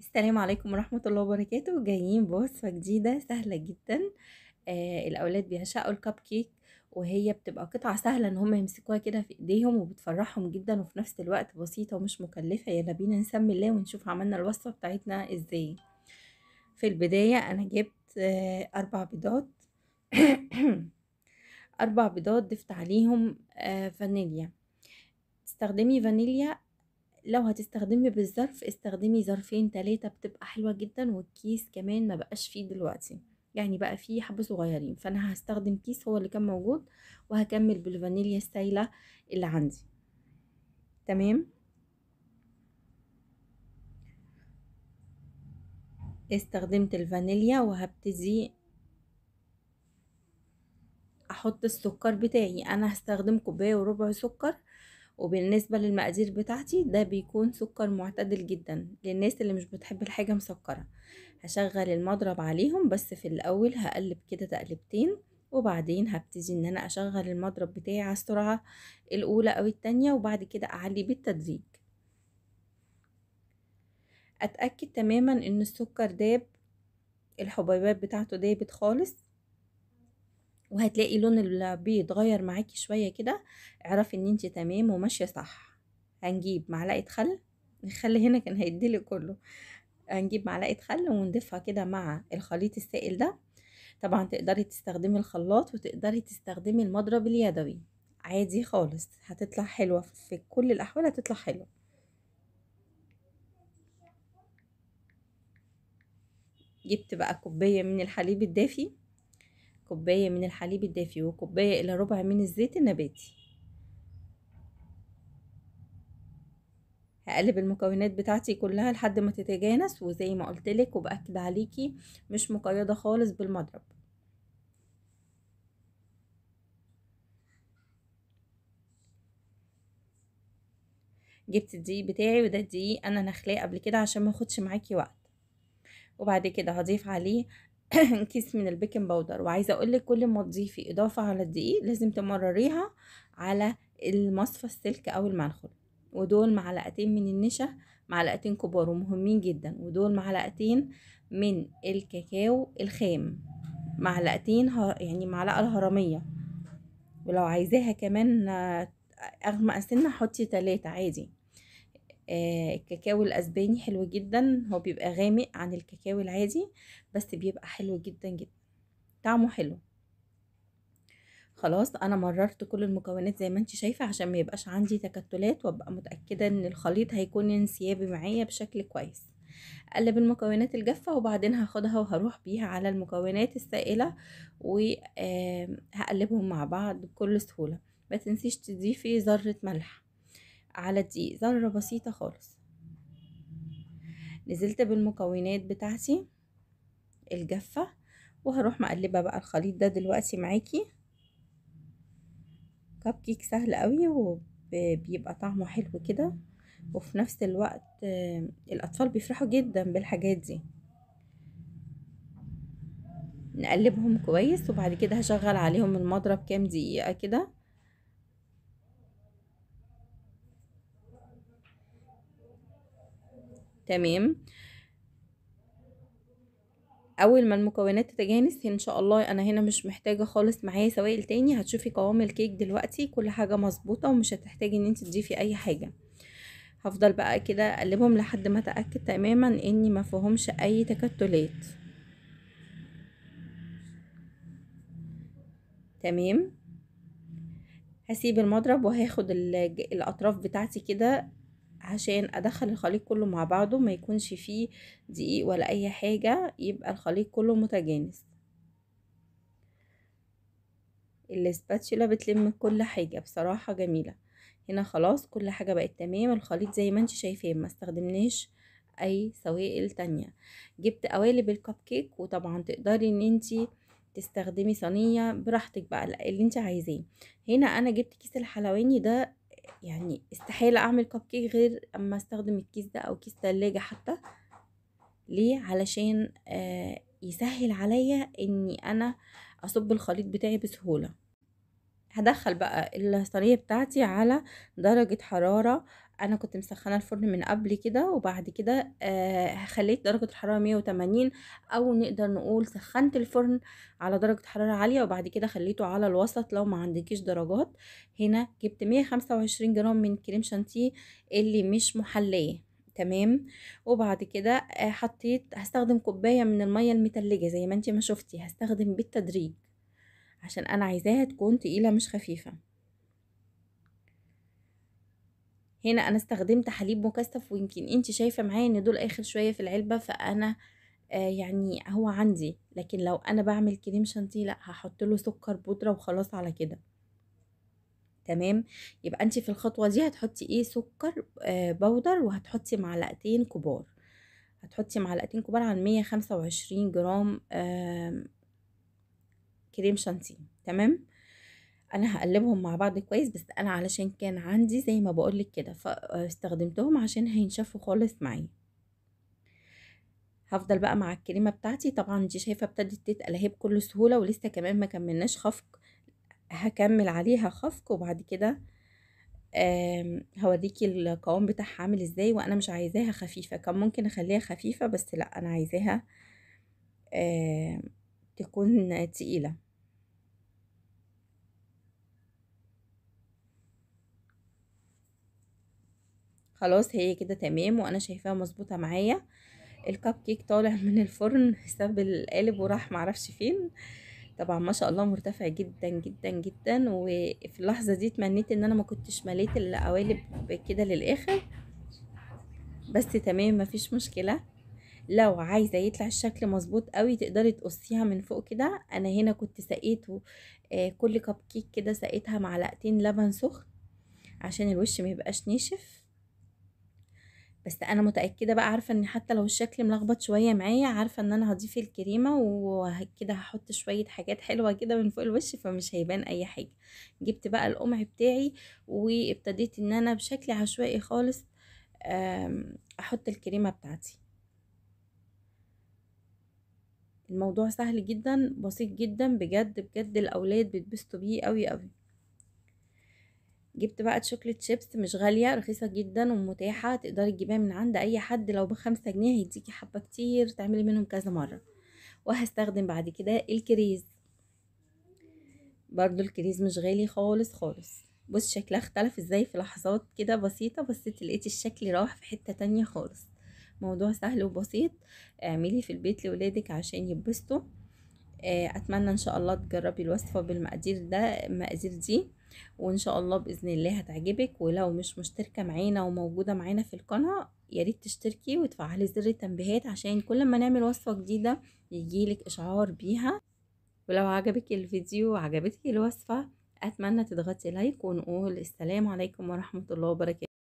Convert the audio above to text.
السلام عليكم ورحمة الله وبركاته جايين بوصفة جديدة سهلة جدا آه الأولاد بيعشقوا الكب كيك وهي بتبقى قطعة سهلة ان هم يمسكوها كده في ايديهم وبتفرحهم جدا وفي نفس الوقت بسيطة ومش مكلفة يلا بينا نسمي الله ونشوف عملنا الوصفة بتاعتنا ازاي في البداية انا جبت آه اربع بيضات اربع بيضات ضفت عليهم آه فانيليا تستخدمي فانيليا لو هتستخدمي بالظرف استخدمي ظرفين تلاتة بتبقى حلوة جدا والكيس كمان ما بقاش فيه دلوقتي يعني بقى فيه حبة صغيرين فانا هستخدم كيس هو اللي كان موجود وهكمل بالفانيليا السايلة اللي عندي تمام استخدمت الفانيليا وهبتدي احط السكر بتاعي انا هستخدم كوبايه وربع سكر وبالنسبة للمقادير بتاعتي ده بيكون سكر معتدل جدا للناس اللي مش بتحب الحاجة مسكرة هشغل المضرب عليهم بس في الأول هقلب كده تقلبتين وبعدين هبتدي ان انا اشغل المضرب بتاعي على السرعة الاولى او التانية وبعد كده اعلي بالتدريج اتأكد تماما ان السكر داب الحبيبات بتاعته دابت خالص وهتلاقي لون البيض غير معاكي شوية كده اعرفي ان انت تمام وماشية صح هنجيب معلقة خل الخل هنا كان هيديلي كله هنجيب معلقة خل ونضيفها كده مع الخليط السائل ده طبعا تقدري تستخدمي الخلاط وتقدري تستخدمي المضرب اليدوي عادي خالص هتطلع حلوة في كل الأحوال هتطلع حلوة جبت بقى كوباية من الحليب الدافي كوباية من الحليب الدافي وكوباية إلى ربع من الزيت النباتي هقلب المكونات بتاعتي كلها لحد ما تتجانس وزي ما قلتلك وبأكد عليكي مش مقيدة خالص بالمضرب جبت الدقيق بتاعي وده الدقيق انا نخلاه قبل كده عشان ما اخدش معاكي وقت وبعد كده هضيف عليه كيس من البيكنج باودر وعايزه اقولك كل ما تضيفي اضافه على الدقيق لازم تمرريها على المصفى السلك او المنخل ودول معلقتين من النشا معلقتين كبار ومهمين جدا ودول معلقتين من الكاكاو الخام معلقتين يعني معلقه الهرميه ولو عايزاها كمان آه، اغمق سنه حطي تلاتة عادي آه، الكاكاو الاسباني حلو جدا هو بيبقى غامق عن الكاكاو العادي بس بيبقى حلو جدا جدا طعمه حلو خلاص انا مررت كل المكونات زي ما انت شايفه عشان ما يبقاش عندي تكتلات وابقى متاكده ان الخليط هيكون انسيابي معايا بشكل كويس اقلب المكونات الجافه وبعدين هاخدها وهروح بيها على المكونات السائله وهقلبهم آه، مع بعض بكل سهوله ما تنسيش تضيفي ذره ملح على الدقيق ذرة بسيطة خالص نزلت بالمكونات بتاعتي الجافة وهروح مقلبة بقى الخليط ده دلوقتي معاكي كب كيك سهل قوي وبيبقى طعمه حلو كده وفي نفس الوقت الأطفال بيفرحوا جدا بالحاجات دي نقلبهم كويس وبعد كده هشغل عليهم المضرب كام دقيقة كده تمام اول ما المكونات تتجانس ان شاء الله انا هنا مش محتاجه خالص معايا سوائل تاني هتشوفي قوام الكيك دلوقتي كل حاجه مظبوطه ومش هتحتاجي ان انت تضيفي اي حاجه هفضل بقى كده اقلبهم لحد ما اتاكد تماما اني ما فيهمش اي تكتلات تمام هسيب المضرب وهاخد الاطراف بتاعتي كده عشان ادخل الخليط كله مع بعضه ما يكونش فيه دقيق ولا اي حاجة يبقى الخليط كله متجانس الاسباتشولا بتلم كل حاجة بصراحة جميلة هنا خلاص كل حاجة بقت تمام الخليط زي ما انت شايفاه ما استخدمناش اي سوائل تانية جبت قوالب الكب كيك وطبعا تقدري ان انتي تستخدمي صينية براحتك بقى اللي انت عايزاه هنا انا جبت كيس الحلواني ده يعني استحالة اعمل كب كيك غير اما استخدم الكيس ده او كيس تلاجة حتى ليه علشان آه يسهل عليا اني انا اصب الخليط بتاعي بسهولة هدخل بقى الصينيه بتاعتي على درجه حراره انا كنت مسخنه الفرن من قبل كده وبعد كده آه خليت درجه الحراره 180 او نقدر نقول سخنت الفرن على درجه حراره عاليه وبعد كده خليته على الوسط لو ما عندكيش درجات هنا جبت 125 جرام من كريم شانتيه اللي مش محليه تمام وبعد كده آه، حطيت هستخدم كوبايه من الميه المتلجه زي ما انت ما شفتي هستخدم بالتدريج عشان انا عايزاها تكون تقيلة مش خفيفة هنا انا استخدمت حليب مكثف ويمكن انت شايفة معايا ان دول اخر شوية في العلبة فانا آه يعني هو عندي لكن لو انا بعمل كريم شانتيه لا هحط له سكر بودرة وخلاص على كده تمام يبقى انت في الخطوة دي هتحطي ايه سكر آه بودر وهتحطي معلقتين كبار هتحطي معلقتين كبار عن 125 جرام آه كريم شانتي تمام انا هقلبهم مع بعض كويس بس انا علشان كان عندي زي ما بقولك كده فاستخدمتهم عشان هينشفوا خالص معايا هفضل بقى مع الكريمه بتاعتي طبعا دي شايفه ابتدت تتقل اهي بكل سهوله ولسه كمان ما كملناش خفق هكمل عليها خفق وبعد كده هوريكي القوام بتاعها عامل ازاي وانا مش عايزاها خفيفه كان ممكن اخليها خفيفه بس لا انا عايزاها تكون تقيلة خلاص هي كده تمام وانا شايفاها مظبوطه معايا الكب كيك طالع من الفرن ساب القالب وراح معرفش فين طبعا ما شاء الله مرتفع جدا جدا جدا وفي اللحظه دي تمنيت ان انا ما كنتش مليت القوالب كده للاخر بس تمام مفيش مشكله لو عايزه يطلع الشكل مظبوط قوي تقدري تقصيها من فوق كده انا هنا كنت سقيت آه، كل كب كيك كده سقيتها معلقتين لبن سخن عشان الوش ما يبقاش ناشف بس انا متاكده بقى عارفه ان حتى لو الشكل ملخبط شويه معايا عارفه ان انا هضيف الكريمه وكده هحط شويه حاجات حلوه كده من فوق الوش فمش هيبان اي حاجه جبت بقى القمع بتاعي وابتديت ان انا بشكل عشوائي خالص احط الكريمه بتاعتي الموضوع سهل جدا بسيط جدا بجد بجد الأولاد بيتبسطوا بيه قوي قوي جبت بقى شوكليت شيبس مش غالية رخيصة جدا ومتاحة تقدري تجيبيها من عند أي حد لو بخمسة جنيه هيديكي حبة كتير تعملي منهم كذا مرة وهستخدم بعد كده الكريز برضو الكريز مش غالي خالص خالص بص شكلها اختلف ازاي في لحظات كده بسيطة بس لقيت الشكل راح في حتة تانية خالص موضوع سهل وبسيط اعملي في البيت لولادك عشان يبسطوا آه، اتمنى ان شاء الله تجربي الوصفه بالمقادير ده المقادير دي وان شاء الله باذن الله هتعجبك ولو مش مشتركه معانا وموجوده معانا في القناه يا ريت تشتركي وتفعلي زر التنبيهات عشان كل ما نعمل وصفه جديده يجيلك اشعار بيها ولو عجبك الفيديو وعجبتك الوصفه اتمنى تضغطي لايك ونقول السلام عليكم ورحمه الله وبركاته